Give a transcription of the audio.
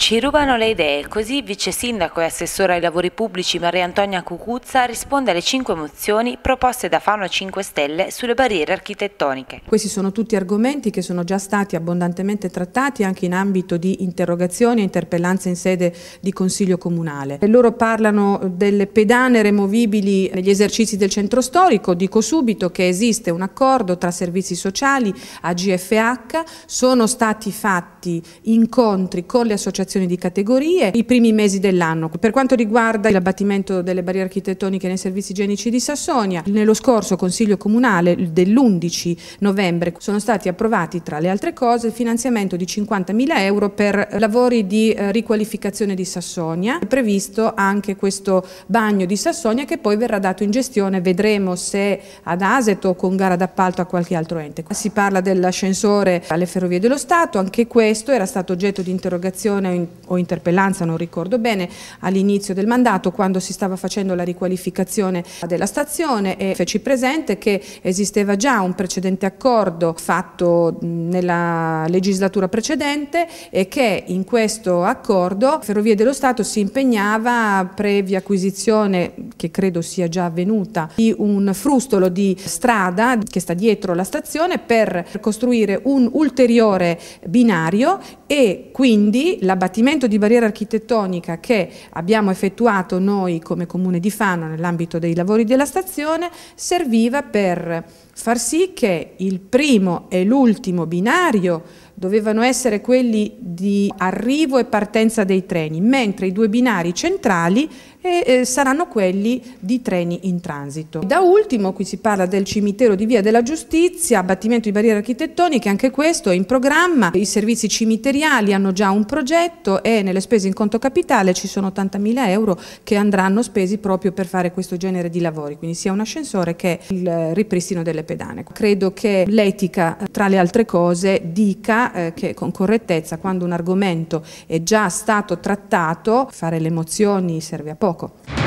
Ci rubano le idee, così vice sindaco e assessore ai lavori pubblici Maria Antonia Cucuzza risponde alle cinque mozioni proposte da Fauna 5 Stelle sulle barriere architettoniche. Questi sono tutti argomenti che sono già stati abbondantemente trattati anche in ambito di interrogazioni e interpellanze in sede di Consiglio Comunale. Loro parlano delle pedane removibili negli esercizi del centro storico, dico subito che esiste un accordo tra servizi sociali, AGFH, sono stati fatti incontri con le associazioni associazioni di categorie i primi mesi dell'anno. Per quanto riguarda l'abbattimento delle barriere architettoniche nei servizi igienici di Sassonia, nello scorso Consiglio Comunale dell'11 novembre sono stati approvati tra le altre cose il finanziamento di 50.000 euro per lavori di eh, riqualificazione di Sassonia, è previsto anche questo bagno di Sassonia che poi verrà dato in gestione, vedremo se ad Aseto o con gara d'appalto a qualche altro ente. Si parla dell'ascensore alle ferrovie dello Stato, anche questo era stato oggetto di interrogazione in, o interpellanza, non ricordo bene, all'inizio del mandato quando si stava facendo la riqualificazione della stazione e feci presente che esisteva già un precedente accordo fatto nella legislatura precedente e che in questo accordo Ferrovie dello Stato si impegnava, previa acquisizione che credo sia già avvenuta, di un frustolo di strada che sta dietro la stazione per costruire un ulteriore binario e quindi la battaglia abbattimento di barriera architettonica che abbiamo effettuato noi come Comune di Fano nell'ambito dei lavori della stazione serviva per far sì che il primo e l'ultimo binario dovevano essere quelli di arrivo e partenza dei treni, mentre i due binari centrali eh, eh, saranno quelli di treni in transito. Da ultimo qui si parla del cimitero di Via della Giustizia, abbattimento di barriere architettoniche, anche questo è in programma, i servizi cimiteriali hanno già un progetto e nelle spese in conto capitale ci sono 80.000 euro che andranno spesi proprio per fare questo genere di lavori, quindi sia un ascensore che il ripristino delle pedane. Credo che l'etica, tra le altre cose, dica eh, che con correttezza quando un argomento è già stato trattato fare le mozioni serve a poco.